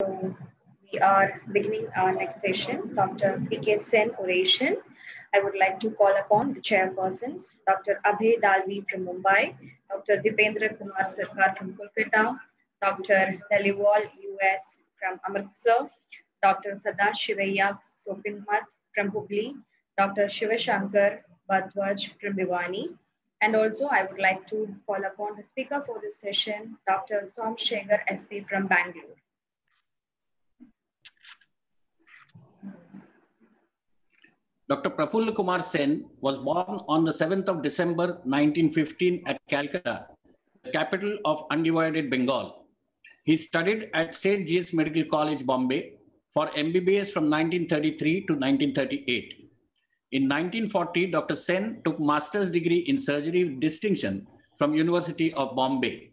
So we are beginning our next session, Dr. P.K. Sen oration. I would like to call upon the chairpersons, Dr. Abhay Dalvi from Mumbai, Dr. Dipendra Kumar Sarkar from Kolkata, Dr. Dhaliwal US from Amritsar, Dr. Sada Shivaya Sopinmath from Hubli, Dr. Shiva Shankar Bhadwaj from Bhiwani, and also I would like to call upon the speaker for this session, Dr. Som Shengar SP from Bangalore. Dr. Praful Kumar Sen was born on the 7th of December 1915 at Calcutta, the capital of undivided Bengal. He studied at St. G.S. Medical College, Bombay for MBBS from 1933 to 1938. In 1940, Dr. Sen took master's degree in surgery with distinction from University of Bombay.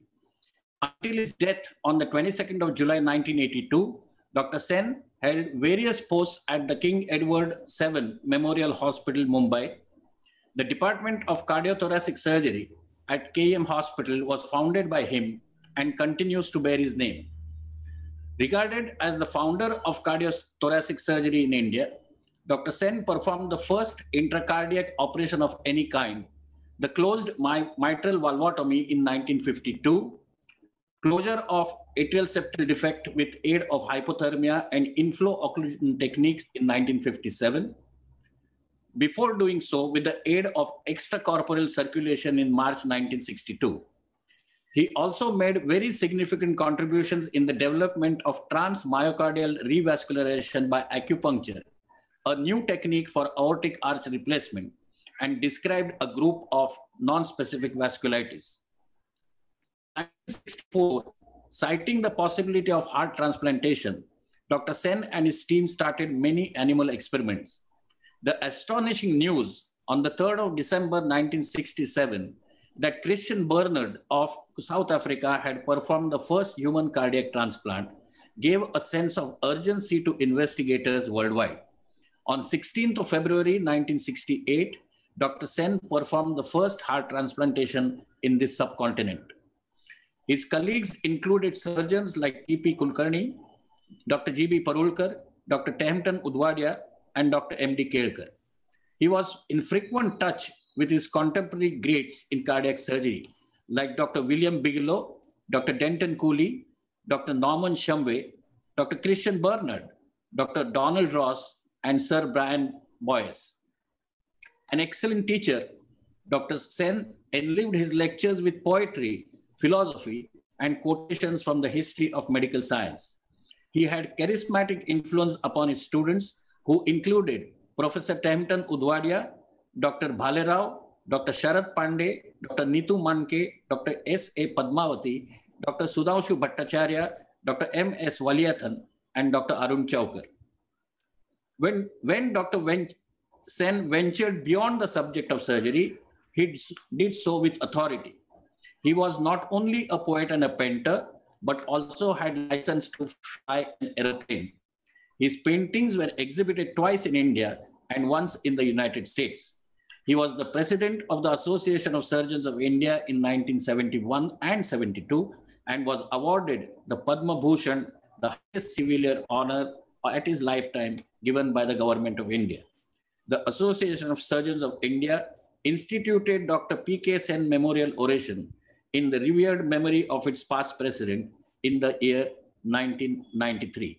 Until his death on the 22nd of July 1982, Dr. Sen held various posts at the King Edward VII Memorial Hospital, Mumbai. The Department of Cardiothoracic Surgery at KM Hospital was founded by him and continues to bear his name. Regarded as the founder of cardiothoracic surgery in India, Dr. Sen performed the first intracardiac operation of any kind, the closed mitral valvotomy in 1952, Closure of atrial septal defect with aid of hypothermia and inflow occlusion techniques in 1957. Before doing so, with the aid of extracorporeal circulation in March 1962. He also made very significant contributions in the development of transmyocardial revascularization by acupuncture, a new technique for aortic arch replacement, and described a group of non-specific vasculitis. 1964, citing the possibility of heart transplantation, Dr. Sen and his team started many animal experiments. The astonishing news on the 3rd of December 1967 that Christian Bernard of South Africa had performed the first human cardiac transplant gave a sense of urgency to investigators worldwide. On 16th of February 1968, Dr. Sen performed the first heart transplantation in this subcontinent. His colleagues included surgeons like T.P. Kulkarni, Dr. G.B. Parulkar, Dr. Tehmton Udwadia, and Dr. M.D. Kelkar. He was in frequent touch with his contemporary greats in cardiac surgery, like Dr. William Bigelow, Dr. Denton Cooley, Dr. Norman Shumway, Dr. Christian Bernard, Dr. Donald Ross, and Sir Brian Boyce. An excellent teacher, Dr. Sen enlived his lectures with poetry philosophy, and quotations from the history of medical science. He had charismatic influence upon his students, who included Professor Tempton Udwadia, Dr. Bhale Rao, Dr. Sharad Pandey, Dr. Nitu Manke, Dr. S. A. Padmavati, Dr. Sudhanshu Bhattacharya, Dr. M. S. Waliathan, and Dr. Arun Chaukar. When, when Dr. Ven Sen ventured beyond the subject of surgery, he did so with authority. He was not only a poet and a painter, but also had license to fly an aeroplane. His paintings were exhibited twice in India and once in the United States. He was the president of the Association of Surgeons of India in 1971 and 72 and was awarded the Padma Bhushan, the highest civilian honor at his lifetime given by the government of India. The Association of Surgeons of India instituted Dr. P.K. Sen Memorial Oration, in the revered memory of its past president in the year 1993.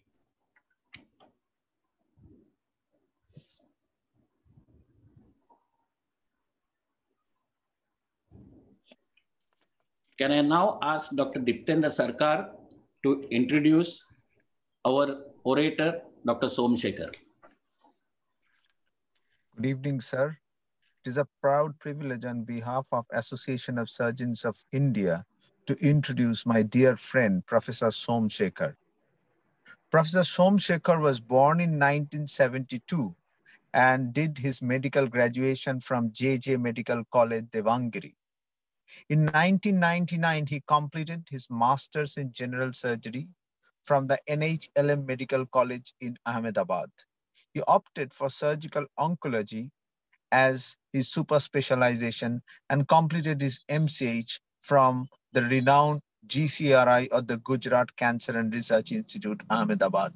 Can I now ask Dr. Diptendra Sarkar to introduce our orator, Dr. Somshekhar? Good evening, sir. It is a proud privilege on behalf of Association of Surgeons of India to introduce my dear friend, Professor Somshaker. Professor Somshaker was born in 1972 and did his medical graduation from JJ Medical College, Devangiri. In 1999, he completed his master's in general surgery from the NHLM Medical College in Ahmedabad. He opted for surgical oncology as his super specialization and completed his MCH from the renowned GCRI or the Gujarat Cancer and Research Institute, Ahmedabad.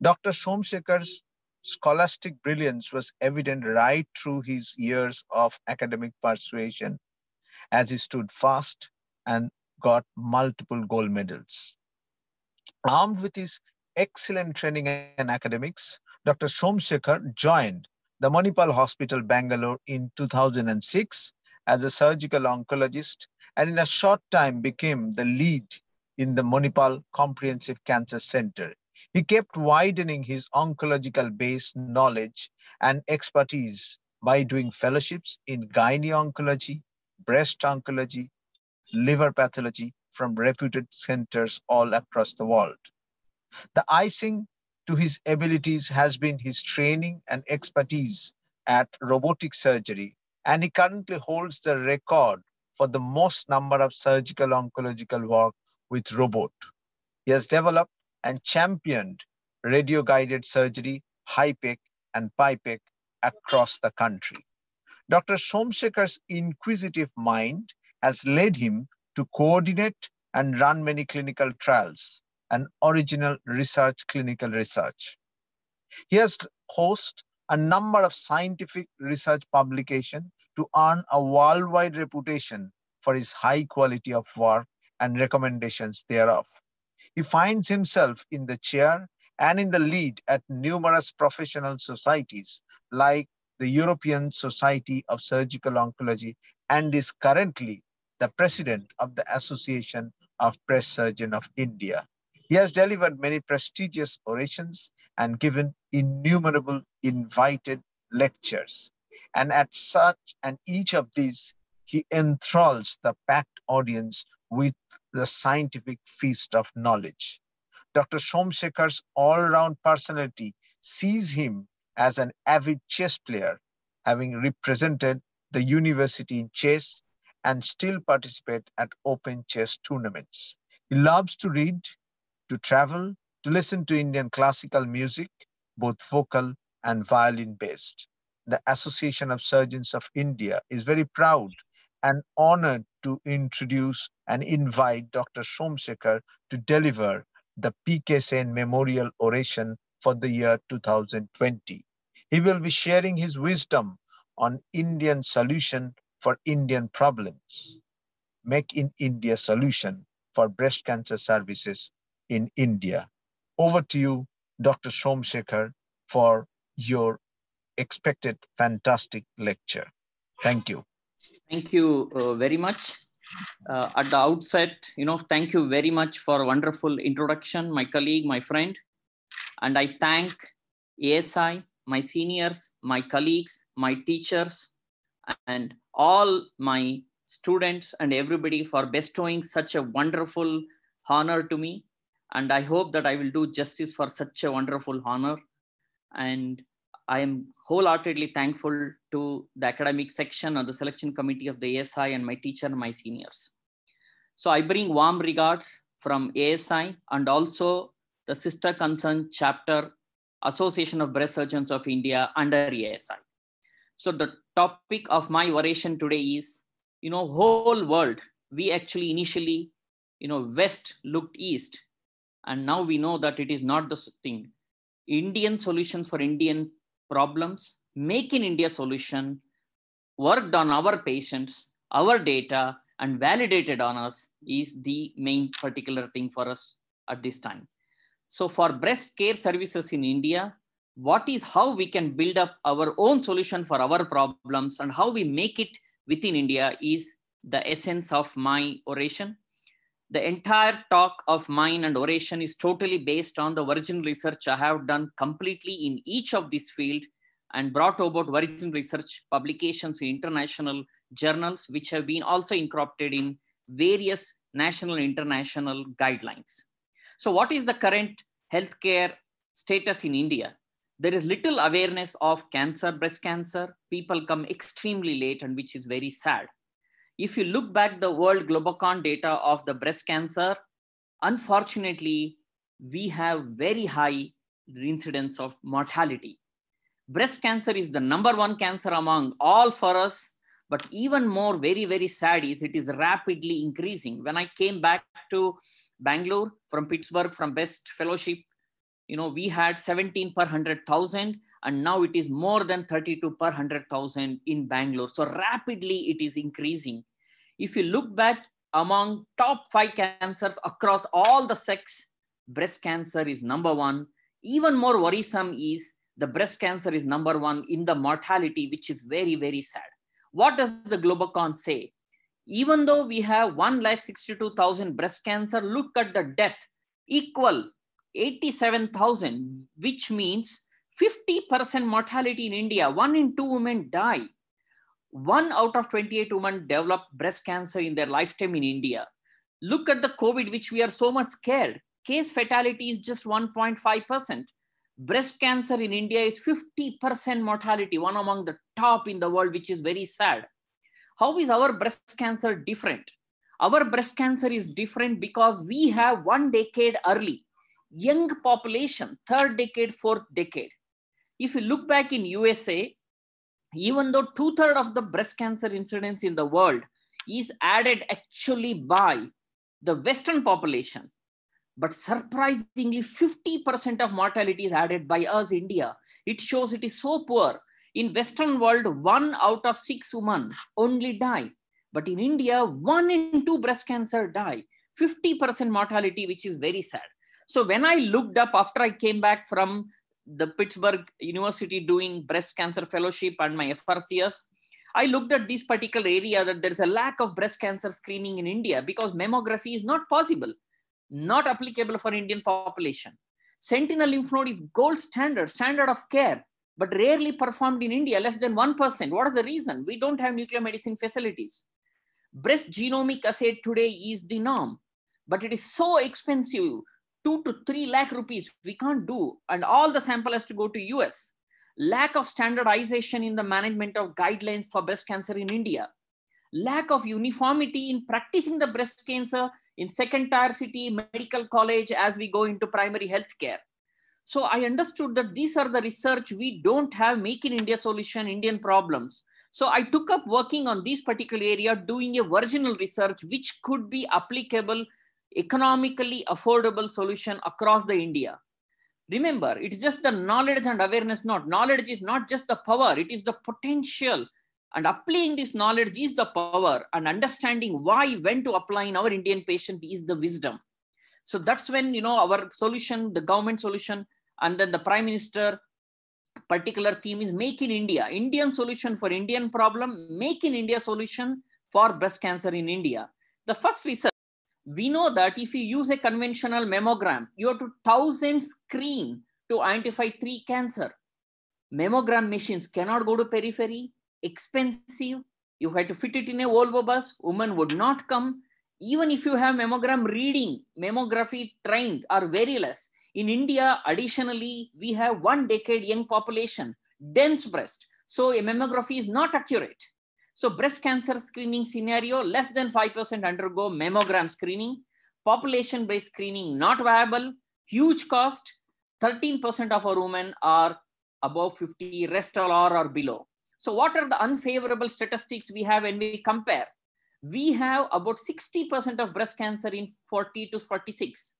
Dr. Somsekhar's scholastic brilliance was evident right through his years of academic persuasion as he stood fast and got multiple gold medals. Armed with his excellent training in academics, Dr. Somsekhar joined the Manipal Hospital, Bangalore in 2006 as a surgical oncologist and in a short time became the lead in the Manipal Comprehensive Cancer Center. He kept widening his oncological base knowledge and expertise by doing fellowships in gynae oncology, breast oncology, liver pathology from reputed centers all across the world. The icing to his abilities has been his training and expertise at robotic surgery, and he currently holds the record for the most number of surgical oncological work with robot. He has developed and championed radio-guided surgery, HIPEC and PIPEC across the country. Dr. Somsekhar's inquisitive mind has led him to coordinate and run many clinical trials, and original research, clinical research. He has hosted a number of scientific research publications to earn a worldwide reputation for his high quality of work and recommendations thereof. He finds himself in the chair and in the lead at numerous professional societies like the European Society of Surgical Oncology and is currently the president of the Association of Press Surgeon of India. He has delivered many prestigious orations and given innumerable invited lectures. And at such and each of these, he enthralls the packed audience with the scientific feast of knowledge. Dr. Shomsekhar's all-round personality sees him as an avid chess player, having represented the university in chess and still participate at open chess tournaments. He loves to read to travel, to listen to Indian classical music, both vocal and violin based. The Association of Surgeons of India is very proud and honored to introduce and invite Dr. Shomsekhar to deliver the PK Sen Memorial Oration for the year 2020. He will be sharing his wisdom on Indian solution for Indian problems. Make in India solution for breast cancer services in India. Over to you, Dr. Shomsekhar, for your expected fantastic lecture. Thank you. Thank you uh, very much. Uh, at the outset, you know, thank you very much for wonderful introduction, my colleague, my friend. And I thank ASI, my seniors, my colleagues, my teachers, and all my students and everybody for bestowing such a wonderful honor to me and I hope that I will do justice for such a wonderful honor. And I am wholeheartedly thankful to the academic section or the selection committee of the ASI and my teacher and my seniors. So I bring warm regards from ASI and also the sister concerned chapter Association of Breast Surgeons of India under ASI. So the topic of my oration today is, you know, whole world. We actually initially, you know, West looked East and now we know that it is not the thing. Indian solution for Indian problems, make in India solution, worked on our patients, our data, and validated on us is the main particular thing for us at this time. So for breast care services in India, what is how we can build up our own solution for our problems and how we make it within India is the essence of my oration the entire talk of mine and oration is totally based on the virgin research I have done completely in each of these fields and brought about virgin research publications in international journals, which have been also incorporated in various national and international guidelines. So what is the current healthcare status in India? There is little awareness of cancer, breast cancer. People come extremely late and which is very sad if you look back the world Globocon data of the breast cancer, unfortunately, we have very high incidence of mortality. Breast cancer is the number one cancer among all for us, but even more very, very sad is it is rapidly increasing. When I came back to Bangalore from Pittsburgh from Best Fellowship, you know, we had 17 per 100,000 and now it is more than 32 per 100,000 in Bangalore. So rapidly it is increasing. If you look back among top five cancers across all the sex, breast cancer is number one. Even more worrisome is the breast cancer is number one in the mortality, which is very, very sad. What does the Globocon say? Even though we have 1,62,000 breast cancer, look at the death equal 87,000, which means 50% mortality in India. One in two women die. One out of 28 women develop breast cancer in their lifetime in India. Look at the COVID, which we are so much scared. Case fatality is just 1.5%. Breast cancer in India is 50% mortality, one among the top in the world, which is very sad. How is our breast cancer different? Our breast cancer is different because we have one decade early young population, third decade, fourth decade. If you look back in USA, even though two-thirds of the breast cancer incidence in the world is added actually by the Western population, but surprisingly 50% of mortality is added by us india it shows it is so poor in western world one out of six women only die but in india one in two breast cancer die 50% mortality which is very sad so when i looked up after i came back from the Pittsburgh University doing breast cancer fellowship and my FRCS, I looked at this particular area that there's a lack of breast cancer screening in India because mammography is not possible, not applicable for Indian population. Sentinel lymph node is gold standard, standard of care, but rarely performed in India, less than 1%. What is the reason? We don't have nuclear medicine facilities. Breast genomic assay today is the norm, but it is so expensive two to three lakh rupees. We can't do, and all the sample has to go to US. Lack of standardization in the management of guidelines for breast cancer in India. Lack of uniformity in practicing the breast cancer in second tier city, medical college, as we go into primary health care. So I understood that these are the research we don't have make in India solution, Indian problems. So I took up working on this particular area, doing a virginal research, which could be applicable economically affordable solution across the India. Remember, it's just the knowledge and awareness not. Knowledge is not just the power, it is the potential. And applying this knowledge is the power and understanding why, when to apply in our Indian patient is the wisdom. So that's when, you know, our solution, the government solution, and then the prime minister particular theme is make in India. Indian solution for Indian problem, make in India solution for breast cancer in India. The first research we know that if you use a conventional mammogram, you have to thousand screen to identify three cancer. Mammogram machines cannot go to periphery, expensive. You had to fit it in a Volvo bus. Woman would not come. Even if you have mammogram reading, mammography trained are very less. In India, additionally, we have one decade young population, dense breast. So a mammography is not accurate. So breast cancer screening scenario, less than 5% undergo mammogram screening, population-based screening not viable, huge cost, 13% of our women are above 50 all are or below. So what are the unfavorable statistics we have when we compare? We have about 60% of breast cancer in 40 to 46.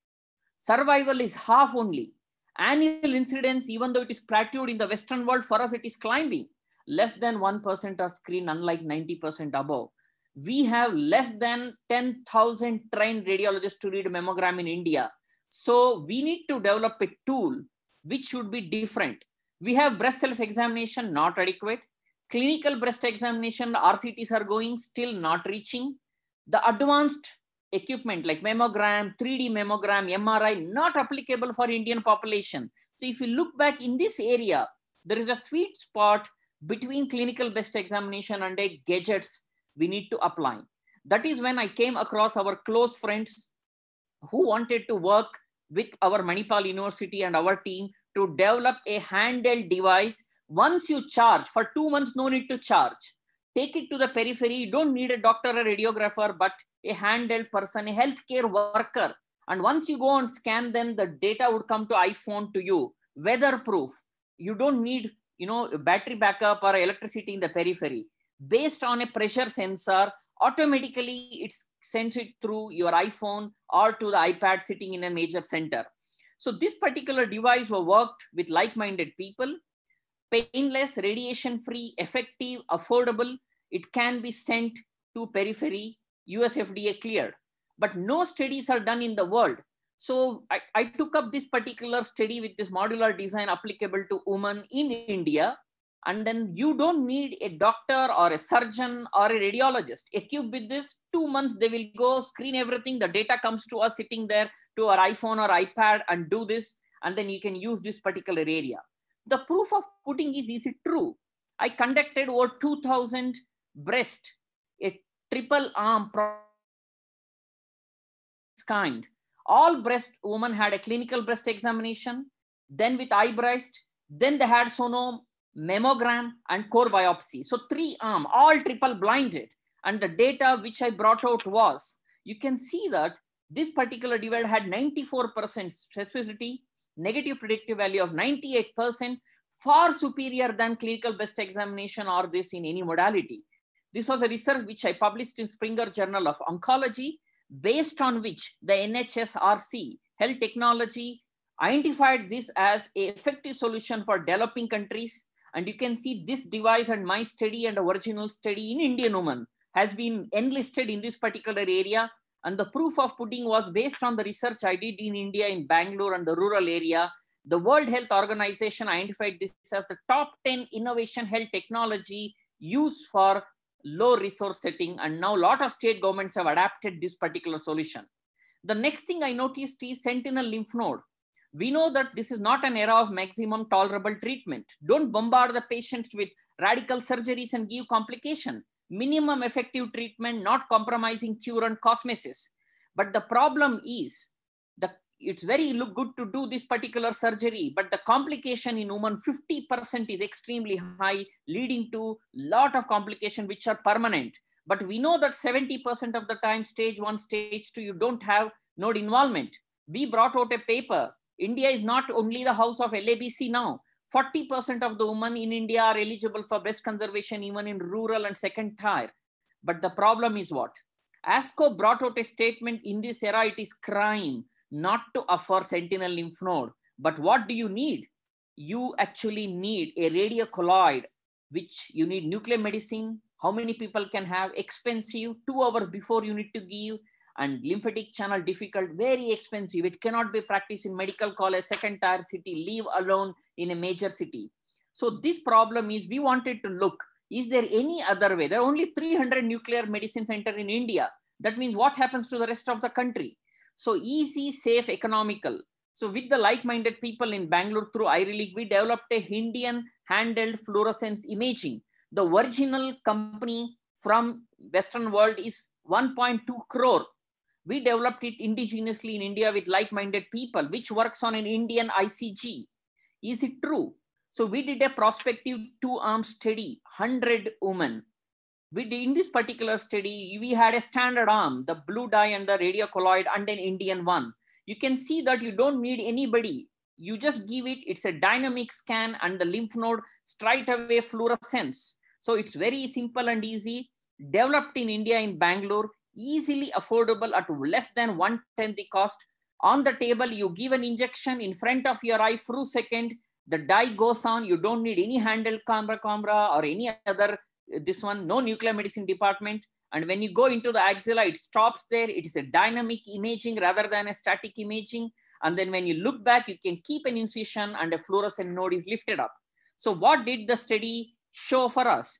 Survival is half only. Annual incidence, even though it is plateaued in the Western world, for us it is climbing less than 1% of screen, unlike 90% above. We have less than 10,000 trained radiologists to read mammogram in India. So we need to develop a tool which should be different. We have breast self-examination not adequate. Clinical breast examination, RCTs are going, still not reaching. The advanced equipment like mammogram, 3D mammogram, MRI, not applicable for Indian population. So if you look back in this area, there is a sweet spot between clinical based examination and a gadgets we need to apply. That is when I came across our close friends who wanted to work with our Manipal University and our team to develop a handheld device. Once you charge, for two months, no need to charge. Take it to the periphery. You don't need a doctor or radiographer, but a handheld person, a healthcare worker. And once you go and scan them, the data would come to iPhone to you, weatherproof. You don't need you know, battery backup or electricity in the periphery, based on a pressure sensor, automatically it sends it through your iPhone or to the iPad sitting in a major center. So this particular device was worked with like-minded people, painless, radiation-free, effective, affordable. It can be sent to periphery, USFDA cleared. But no studies are done in the world so I, I took up this particular study with this modular design applicable to women in India. And then you don't need a doctor or a surgeon or a radiologist. Equipped with this, two months they will go screen everything. The data comes to us sitting there to our iPhone or iPad and do this. And then you can use this particular area. The proof of putting is, is it true? I conducted over 2000 breast, a triple arm kind all breast women had a clinical breast examination, then with eye breast, then they had sonome, mammogram, and core biopsy. So three arm, all triple blinded. And the data which I brought out was, you can see that this particular device had 94% specificity, negative predictive value of 98%, far superior than clinical breast examination or this in any modality. This was a research which I published in Springer Journal of Oncology based on which the NHSRC health technology identified this as an effective solution for developing countries. And you can see this device and my study and a original study in Indian women has been enlisted in this particular area. And the proof of pudding was based on the research I did in India, in Bangalore and the rural area. The World Health Organization identified this as the top 10 innovation health technology used for low resource setting and now a lot of state governments have adapted this particular solution. The next thing I noticed is sentinel lymph node. We know that this is not an era of maximum tolerable treatment. Don't bombard the patients with radical surgeries and give complication. Minimum effective treatment, not compromising cure and cosmesis. But the problem is it's very look good to do this particular surgery but the complication in women 50% is extremely high leading to lot of complication which are permanent but we know that 70% of the time stage 1 stage 2 you don't have node involvement we brought out a paper india is not only the house of labc now 40% of the women in india are eligible for breast conservation even in rural and second tier but the problem is what asco brought out a statement in this era it is crime not to offer sentinel lymph node, but what do you need? You actually need a radiocolloid, which you need nuclear medicine, how many people can have, expensive, two hours before you need to give, and lymphatic channel difficult, very expensive. It cannot be practiced in medical college, second tier city, leave alone in a major city. So this problem is we wanted to look, is there any other way? There are only 300 nuclear medicine center in India. That means what happens to the rest of the country? So easy, safe, economical. So with the like-minded people in Bangalore through Irelig, we developed a Indian handheld fluorescence imaging. The original company from Western world is 1.2 crore. We developed it indigenously in India with like-minded people, which works on an Indian ICG. Is it true? So we did a prospective two-arm study, 100 women we in this particular study, we had a standard arm, the blue dye and the radio colloid, and an Indian one. You can see that you don't need anybody. You just give it, it's a dynamic scan and the lymph node straight away fluorescence. So it's very simple and easy. Developed in India in Bangalore, easily affordable at less than one tenth the cost. On the table, you give an injection in front of your eye through second. The dye goes on. You don't need any handle camera, camera or any other uh, this one, no nuclear medicine department. And when you go into the axilla, it stops there. It is a dynamic imaging rather than a static imaging. And then when you look back, you can keep an incision and a fluorescent node is lifted up. So what did the study show for us?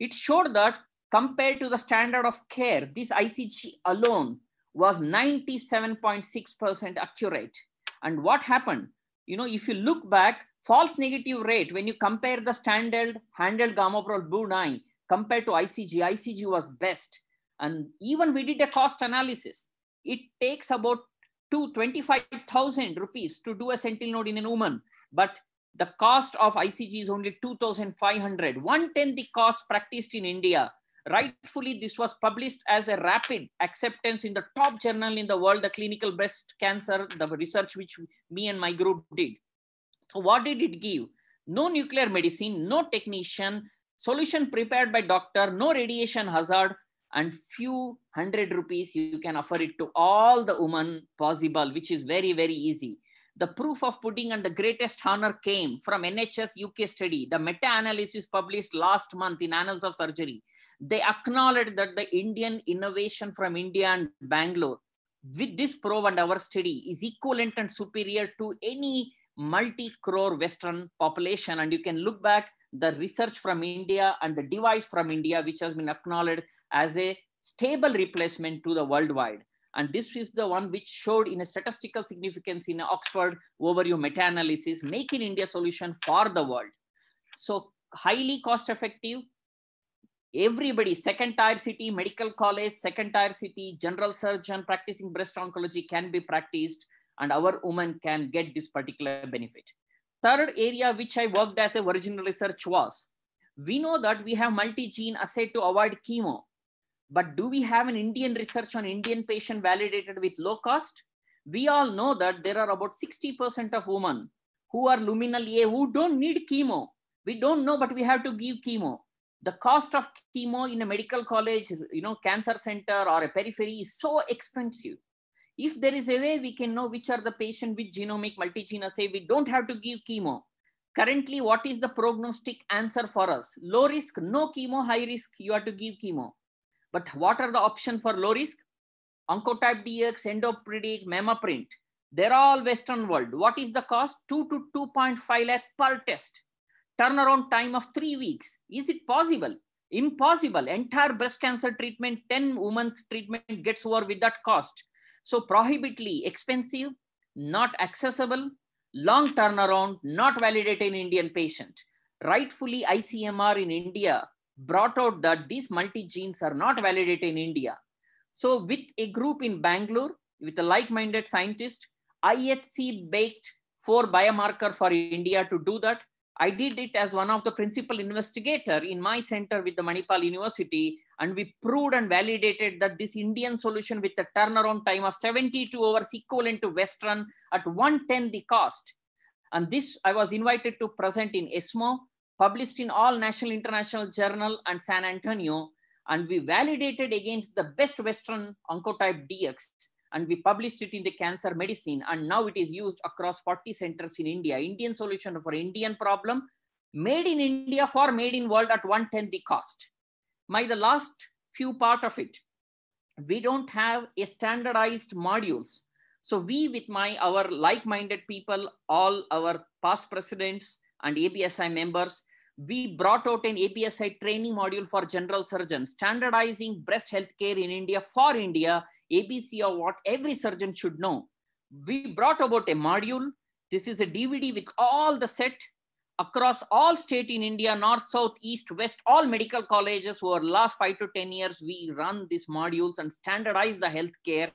It showed that compared to the standard of care, this ICG alone was 97.6% accurate. And what happened? You know, if you look back, False negative rate, when you compare the standard handled gamopril Blue 9 compared to ICG, ICG was best. And even we did a cost analysis. It takes about to 25,000 rupees to do a sentinel node in a woman, but the cost of ICG is only 2,500, one tenth the cost practiced in India. Rightfully, this was published as a rapid acceptance in the top journal in the world, the clinical breast cancer, the research which me and my group did. So what did it give? No nuclear medicine, no technician, solution prepared by doctor, no radiation hazard, and few hundred rupees you can offer it to all the women possible, which is very, very easy. The proof of pudding and the greatest honor came from NHS UK study. The meta-analysis published last month in Annals of Surgery. They acknowledged that the Indian innovation from India and Bangalore with this probe and our study is equivalent and superior to any multi-crore Western population. And you can look back the research from India and the device from India, which has been acknowledged as a stable replacement to the worldwide. And this is the one which showed in a statistical significance in Oxford overview meta-analysis, making India solution for the world. So highly cost effective, everybody, second tier city, medical college, second tier city, general surgeon practicing breast oncology can be practiced and our women can get this particular benefit. Third area which I worked as a virgin research was, we know that we have multi-gene assay to avoid chemo, but do we have an Indian research on Indian patient validated with low cost? We all know that there are about 60% of women who are luminal A who don't need chemo. We don't know, but we have to give chemo. The cost of chemo in a medical college, you know, cancer center or a periphery is so expensive if there is a way we can know which are the patient with genomic multigene assay, we don't have to give chemo. Currently, what is the prognostic answer for us? Low risk, no chemo, high risk, you have to give chemo. But what are the option for low risk? Oncotype DX, Endopredict, Memaprint. They're all Western world. What is the cost? 2 to 2.5 lakh per test. Turnaround time of three weeks. Is it possible? Impossible. Entire breast cancer treatment, 10 women's treatment gets over with that cost. So prohibitively expensive, not accessible, long turnaround, not validated in Indian patient. Rightfully, ICMR in India brought out that these multi-genes are not validated in India. So with a group in Bangalore, with a like-minded scientist, IHC baked four biomarker for India to do that. I did it as one of the principal investigator in my center with the Manipal University and we proved and validated that this Indian solution with a turnaround time of 72 hours equivalent to Western at 110 the cost. And this I was invited to present in ESMO, published in all national international journal and San Antonio. And we validated against the best Western Oncotype DX and we published it in the cancer medicine and now it is used across 40 centers in India. Indian solution for Indian problem, made in India for made in world at 110 the cost my the last few part of it we don't have a standardized modules so we with my our like-minded people all our past presidents and absi members we brought out an APSI training module for general surgeons, standardizing breast health care in India for India, ABC of what every surgeon should know. We brought about a module. This is a DVD with all the set across all state in India, north, south, east, west, all medical colleges over last five to 10 years, we run these modules and standardize the healthcare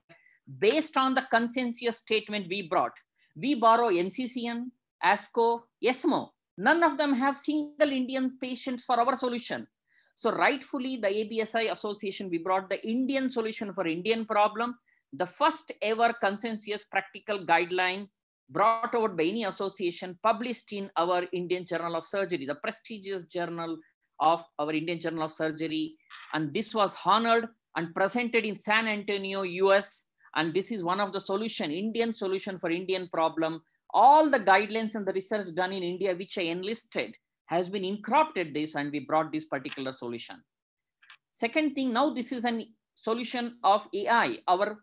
based on the consensus statement we brought. We borrow NCCN, ASCO, ESMO. None of them have single Indian patients for our solution. So rightfully, the ABSI association, we brought the Indian solution for Indian problem, the first ever consensus practical guideline brought over by any association published in our Indian Journal of Surgery, the prestigious journal of our Indian Journal of Surgery. And this was honored and presented in San Antonio, US. And this is one of the solution, Indian solution for Indian problem. All the guidelines and the research done in India, which I enlisted, has been incorporated this and we brought this particular solution. Second thing, now this is a solution of AI, our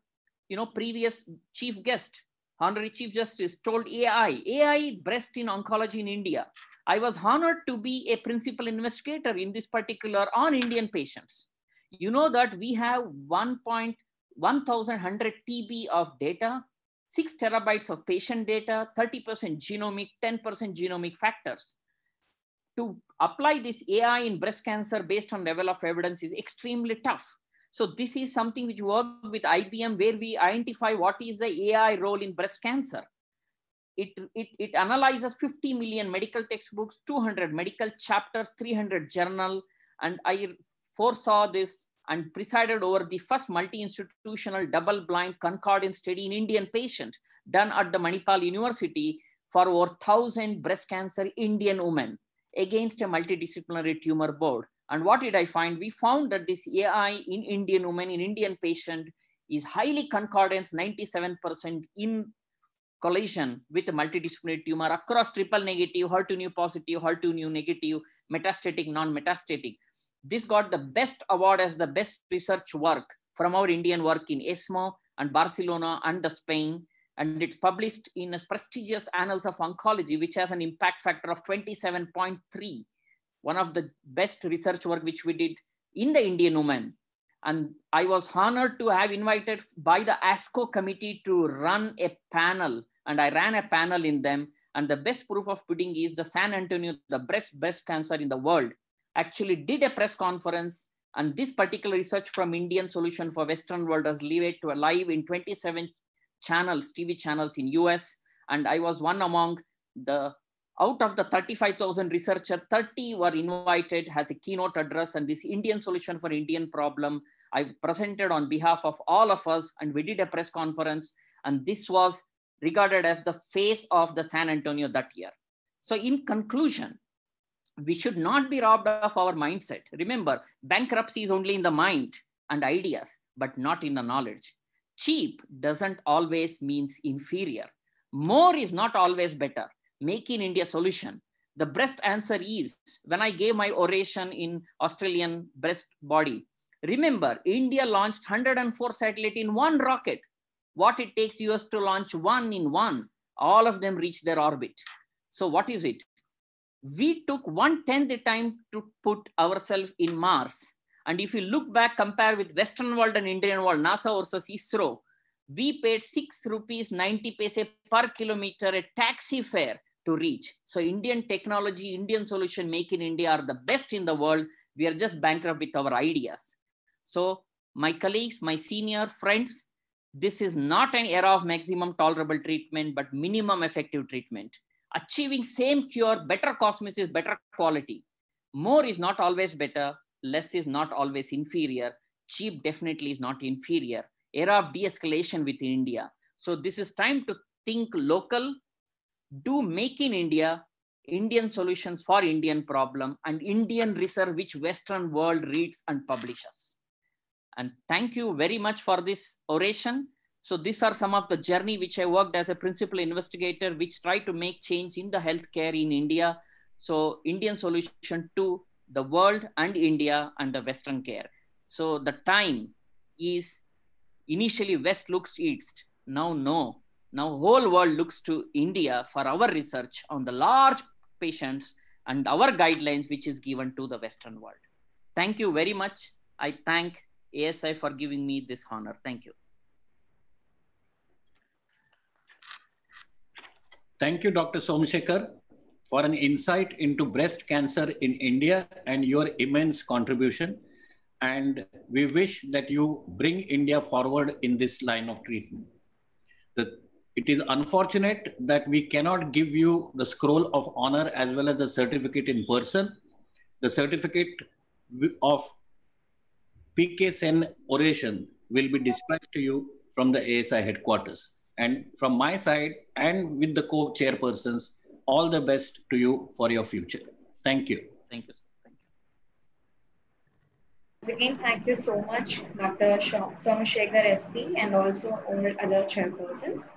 you know, previous chief guest, Honorary Chief Justice, told AI, AI breast in oncology in India. I was honored to be a principal investigator in this particular on Indian patients. You know that we have 1.1,100 TB of data, 6 terabytes of patient data, 30% genomic, 10% genomic factors. To apply this AI in breast cancer based on level of evidence is extremely tough. So this is something which work with IBM where we identify what is the AI role in breast cancer. It, it, it analyzes 50 million medical textbooks, 200 medical chapters, 300 journal, and I foresaw this and presided over the first multi-institutional double-blind concordant study in Indian patient done at the Manipal University for over 1,000 breast cancer Indian women against a multidisciplinary tumor board. And what did I find? We found that this AI in Indian women, in Indian patient is highly concordance, 97% in collision with multidisciplinary tumor across triple negative, HER2 new positive, HER2 new negative, metastatic, non-metastatic. This got the best award as the best research work from our Indian work in ESMO and Barcelona and the Spain. And it's published in a prestigious Annals of Oncology, which has an impact factor of 27.3 one of the best research work which we did in the Indian women. And I was honored to have invited by the ASCO committee to run a panel. And I ran a panel in them. And the best proof of pudding is the San Antonio, the breast best cancer in the world, actually did a press conference. And this particular research from Indian Solution for Western World has live to alive in 27 channels, TV channels in US. And I was one among the out of the 35,000 researchers, 30 were invited as a keynote address and this Indian solution for Indian problem, I presented on behalf of all of us and we did a press conference and this was regarded as the face of the San Antonio that year. So in conclusion, we should not be robbed of our mindset. Remember, bankruptcy is only in the mind and ideas, but not in the knowledge. Cheap doesn't always means inferior. More is not always better make in India solution, the best answer is when I gave my oration in Australian breast body. Remember, India launched 104 satellite in one rocket. What it takes US to launch one in one, all of them reach their orbit. So what is it? We took one-tenth the time to put ourselves in Mars. And if you look back, compare with Western world and Indian world, NASA versus ISRO, we paid 6 rupees 90 paise per kilometer a taxi fare to reach. So Indian technology, Indian solution make in India are the best in the world. We are just bankrupt with our ideas. So my colleagues, my senior friends, this is not an era of maximum tolerable treatment, but minimum effective treatment. Achieving same cure, better cosmos is better quality. More is not always better. Less is not always inferior. Cheap definitely is not inferior. Era of de-escalation within India. So this is time to think local, do make in India, Indian solutions for Indian problem and Indian research which Western world reads and publishes. And thank you very much for this oration. So these are some of the journey which I worked as a principal investigator, which try to make change in the healthcare in India. So Indian solution to the world and India and the Western care. So the time is initially West looks East. Now no, now whole world looks to India for our research on the large patients and our guidelines which is given to the Western world. Thank you very much. I thank ASI for giving me this honor. Thank you. Thank you, Dr. Somsekhar, for an insight into breast cancer in India and your immense contribution. And we wish that you bring India forward in this line of treatment. The it is unfortunate that we cannot give you the scroll of honor as well as the certificate in person. The certificate of PKSN oration will be dispatched to you from the ASI headquarters. And from my side and with the co-chairpersons, all the best to you for your future. Thank you. Thank you. Thank you. Again, thank you so much, Dr. Somashekar SP and also all other chairpersons.